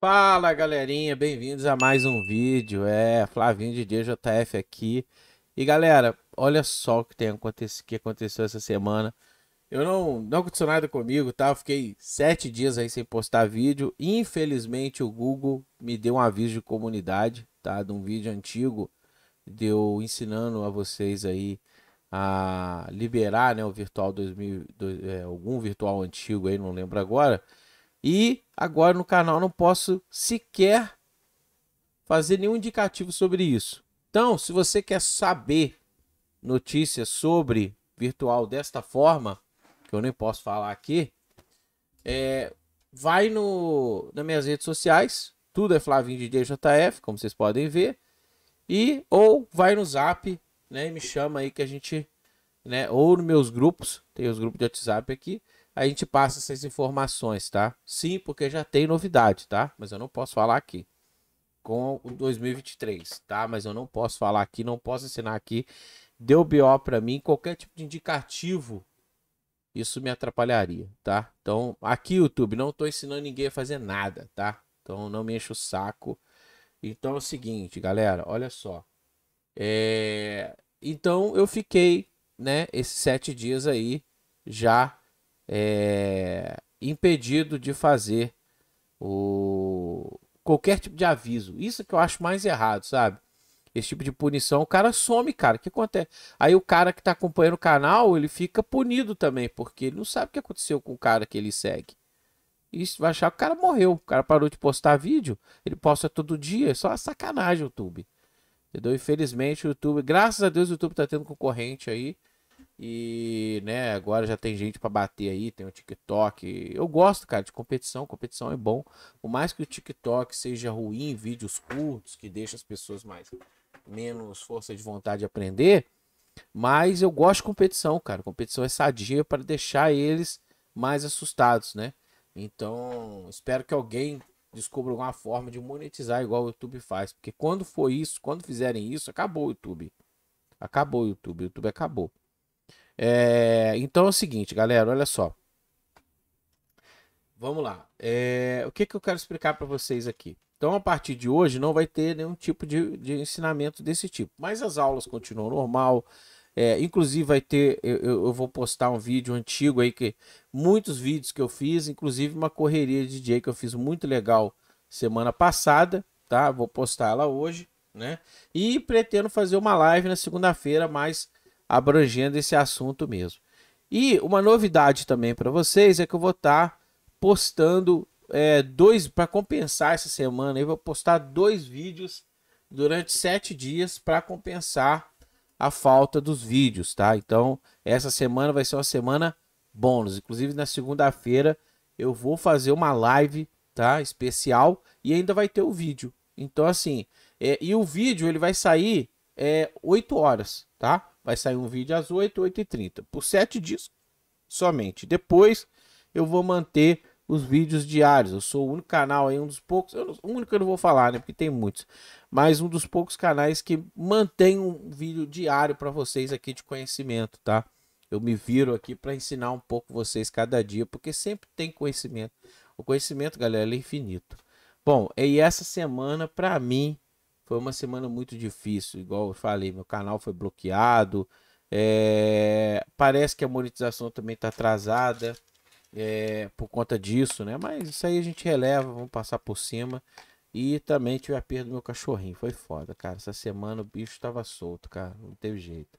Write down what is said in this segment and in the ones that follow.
Fala galerinha, bem-vindos a mais um vídeo. É Flavinho de DJF aqui. E galera, olha só o que, tem acontecido, que aconteceu essa semana. Eu não, não aconteceu nada comigo, tá? Eu fiquei sete dias aí sem postar vídeo. Infelizmente o Google me deu um aviso de comunidade, tá? De um vídeo antigo, deu de ensinando a vocês aí a liberar né, o virtual 2000, do, é, algum virtual antigo aí, não lembro agora e agora no canal não posso sequer fazer nenhum indicativo sobre isso. Então, se você quer saber notícias sobre virtual desta forma, que eu nem posso falar aqui, é, vai no, nas minhas redes sociais, tudo é Flavinho DJ JF, como vocês podem ver, e ou vai no zap, né, e me chama aí que a gente, né, ou nos meus grupos, tem os grupos de WhatsApp aqui, a gente passa essas informações, tá? Sim, porque já tem novidade, tá? Mas eu não posso falar aqui com o 2023, tá? Mas eu não posso falar aqui, não posso ensinar aqui. Deu BO para mim, qualquer tipo de indicativo, isso me atrapalharia, tá? Então, aqui YouTube, não tô ensinando ninguém a fazer nada, tá? Então, não me enche o saco. Então é o seguinte, galera, olha só. É... Então eu fiquei, né, esses sete dias aí já é, impedido de fazer o, qualquer tipo de aviso. Isso que eu acho mais errado, sabe? Esse tipo de punição, o cara some, cara. O que acontece? Aí o cara que está acompanhando o canal, ele fica punido também, porque ele não sabe o que aconteceu com o cara que ele segue. E vai achar que o cara morreu, o cara parou de postar vídeo, ele posta todo dia, é só sacanagem o YouTube. Entendeu? Infelizmente o YouTube, graças a Deus o YouTube está tendo concorrente aí, e, né, agora já tem gente para bater aí, tem o TikTok. Eu gosto, cara, de competição, competição é bom. Por mais que o TikTok seja ruim, vídeos curtos, que deixa as pessoas mais menos força de vontade de aprender, mas eu gosto de competição, cara. Competição é sadia para deixar eles mais assustados, né? Então, espero que alguém descubra alguma forma de monetizar igual o YouTube faz, porque quando for isso, quando fizerem isso, acabou o YouTube. Acabou o YouTube, o YouTube acabou. É, então é o seguinte, galera, olha só. Vamos lá. É, o que, que eu quero explicar para vocês aqui? Então, a partir de hoje, não vai ter nenhum tipo de, de ensinamento desse tipo. Mas as aulas continuam normal. É, inclusive, vai ter. Eu, eu, vou postar um vídeo antigo aí, que muitos vídeos que eu fiz, inclusive uma correria de DJ que eu fiz muito legal semana passada, tá? Vou postar ela hoje, né? E pretendo fazer uma live na segunda-feira mais abrangendo esse assunto mesmo. E uma novidade também para vocês é que eu vou estar tá postando é, dois para compensar essa semana. Eu vou postar dois vídeos durante sete dias para compensar a falta dos vídeos, tá? Então essa semana vai ser uma semana bônus. Inclusive na segunda-feira eu vou fazer uma live, tá? Especial e ainda vai ter o vídeo. Então assim, é, e o vídeo ele vai sair é, 8 horas, tá? Vai sair um vídeo às 8, 8 e 30 por 7 dias somente. Depois eu vou manter os vídeos diários. Eu sou o único canal aí, um dos poucos, eu, o único que eu não vou falar, né? Porque tem muitos, mas um dos poucos canais que mantém um vídeo diário para vocês aqui de conhecimento, tá? Eu me viro aqui para ensinar um pouco vocês cada dia, porque sempre tem conhecimento. O conhecimento, galera, é infinito. Bom, e essa semana para mim foi uma semana muito difícil, igual eu falei, meu canal foi bloqueado. É... Parece que a monetização também está atrasada é... por conta disso, né? Mas isso aí a gente releva, vamos passar por cima. E também tive a perda do meu cachorrinho. Foi foda, cara. Essa semana o bicho estava solto, cara. Não teve jeito.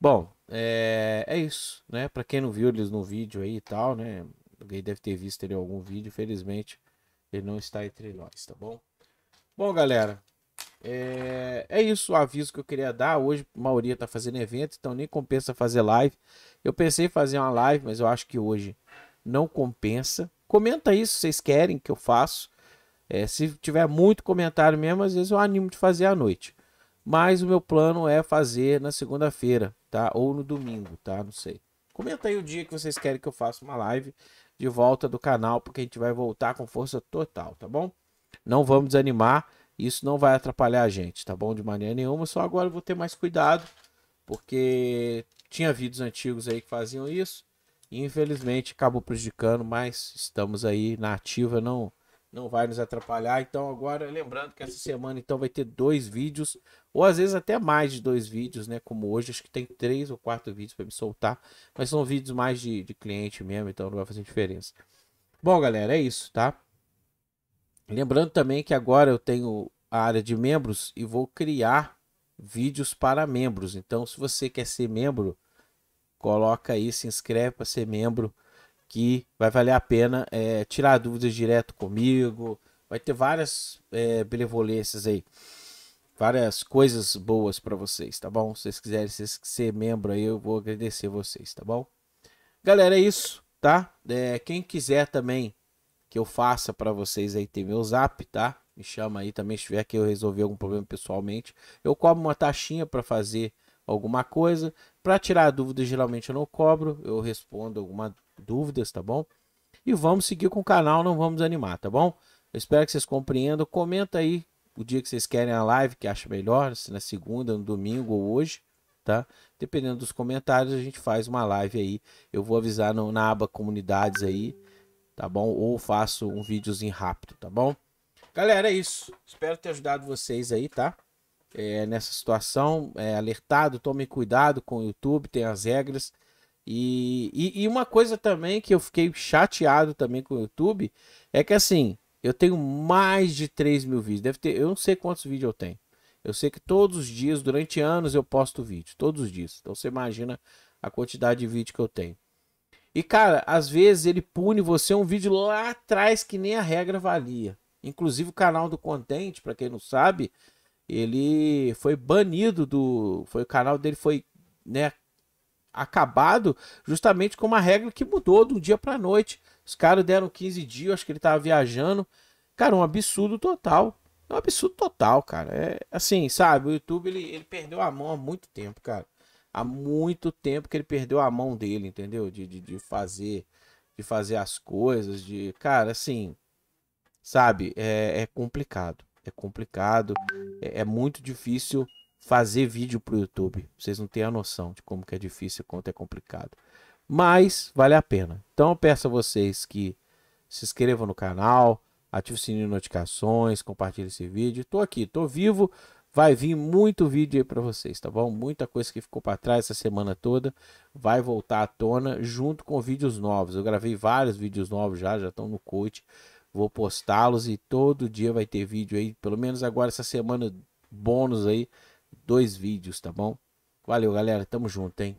Bom, é, é isso, né? Para quem não viu eles no vídeo aí e tal, né? Alguém deve ter visto ele em algum vídeo. Felizmente, ele não está entre nós, tá bom? Bom, galera, é, é isso o aviso que eu queria dar. Hoje a maioria está fazendo evento, então nem compensa fazer live. Eu pensei em fazer uma live, mas eu acho que hoje não compensa. Comenta isso se vocês querem que eu faça. É, se tiver muito comentário mesmo, às vezes eu animo de fazer à noite. Mas o meu plano é fazer na segunda-feira, tá? Ou no domingo, tá? Não sei. Comenta aí o dia que vocês querem que eu faça uma live de volta do canal, porque a gente vai voltar com força total, tá bom? Não vamos desanimar. Isso não vai atrapalhar a gente, tá bom? De maneira nenhuma, só agora eu vou ter mais cuidado, porque tinha vídeos antigos aí que faziam isso. E infelizmente acabou prejudicando, mas estamos aí na ativa, não não vai nos atrapalhar. Então agora, lembrando que essa semana então vai ter dois vídeos, ou às vezes até mais de dois vídeos, né? Como hoje, acho que tem três ou quatro vídeos para me soltar, mas são vídeos mais de, de cliente mesmo, então não vai fazer diferença. Bom, galera, é isso, tá? Lembrando também que agora eu tenho a área de membros e vou criar vídeos para membros. Então, se você quer ser membro, coloca aí, se inscreve para ser membro, que vai valer a pena é, tirar dúvidas direto comigo. Vai ter várias é, benevolências aí, várias coisas boas para vocês, tá bom? Se vocês quiserem ser membro aí, eu vou agradecer vocês, tá bom? Galera, é isso, tá? É, quem quiser também que eu faça para vocês aí tem meu zap, tá? Me chama aí também se tiver que eu resolver algum problema pessoalmente. Eu cobro uma taxinha para fazer alguma coisa. Para tirar dúvidas, geralmente eu não cobro, eu respondo algumas dúvidas, tá bom? E vamos seguir com o canal, não vamos animar, tá bom? Eu espero que vocês compreendam. Comenta aí o dia que vocês querem a live, que acha melhor, se na segunda, no domingo ou hoje, tá? Dependendo dos comentários, a gente faz uma live aí. Eu vou avisar no, na aba comunidades aí tá bom? Ou faço um videozinho rápido, tá bom? Galera, é isso. Espero ter ajudado vocês aí, tá? É, nessa situação, é, alertado, tome cuidado com o YouTube, tem as regras. E, e, e, uma coisa também que eu fiquei chateado também com o YouTube é que assim, eu tenho mais de 3 mil vídeos. Deve ter, eu não sei quantos vídeos eu tenho. Eu sei que todos os dias, durante anos, eu posto vídeo. Todos os dias. Então você imagina a quantidade de vídeo que eu tenho. E, cara, às vezes ele pune você um vídeo lá atrás que nem a regra valia. Inclusive o canal do Contente, para quem não sabe, ele foi banido do. Foi o canal dele foi, né? Acabado justamente com uma regra que mudou de um dia para noite. Os caras deram 15 dias, acho que ele tava viajando. Cara, um absurdo total. É um absurdo total, cara. É assim, sabe? O YouTube ele, ele perdeu a mão há muito tempo, cara há muito tempo que ele perdeu a mão dele, entendeu? De, de, de fazer de fazer as coisas, de cara, assim, sabe? É, é complicado, é complicado, é, é, muito difícil fazer vídeo pro YouTube. Vocês não têm a noção de como que é difícil, quanto é complicado. Mas vale a pena. Então eu peço a vocês que se inscrevam no canal, ative o sininho de notificações, compartilhe esse vídeo. Tô aqui, tô vivo, Vai vir muito vídeo aí para vocês, tá bom? Muita coisa que ficou para trás essa semana toda vai voltar à tona junto com vídeos novos. Eu gravei vários vídeos novos já, já estão no coach. Vou postá-los e todo dia vai ter vídeo aí, pelo menos agora essa semana bônus aí, dois vídeos, tá bom? Valeu, galera, tamo junto, hein?